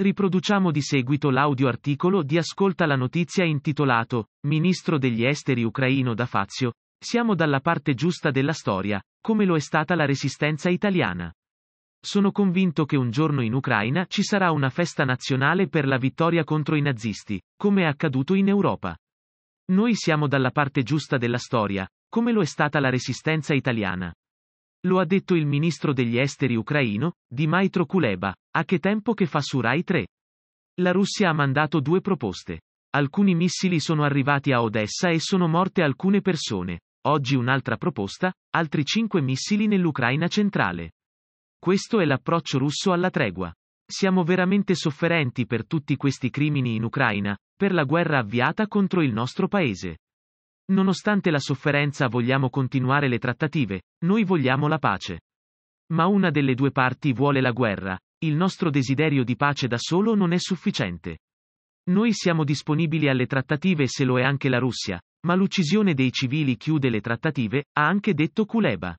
Riproduciamo di seguito l'audio articolo di Ascolta la notizia intitolato Ministro degli esteri ucraino da Fazio, siamo dalla parte giusta della storia, come lo è stata la resistenza italiana. Sono convinto che un giorno in Ucraina ci sarà una festa nazionale per la vittoria contro i nazisti, come è accaduto in Europa. Noi siamo dalla parte giusta della storia, come lo è stata la resistenza italiana. Lo ha detto il ministro degli esteri ucraino, Dmytro Kuleba, a che tempo che fa su Rai 3. La Russia ha mandato due proposte. Alcuni missili sono arrivati a Odessa e sono morte alcune persone. Oggi un'altra proposta, altri cinque missili nell'Ucraina centrale. Questo è l'approccio russo alla tregua. Siamo veramente sofferenti per tutti questi crimini in Ucraina, per la guerra avviata contro il nostro paese. Nonostante la sofferenza vogliamo continuare le trattative, noi vogliamo la pace. Ma una delle due parti vuole la guerra, il nostro desiderio di pace da solo non è sufficiente. Noi siamo disponibili alle trattative se lo è anche la Russia, ma l'uccisione dei civili chiude le trattative, ha anche detto Kuleba.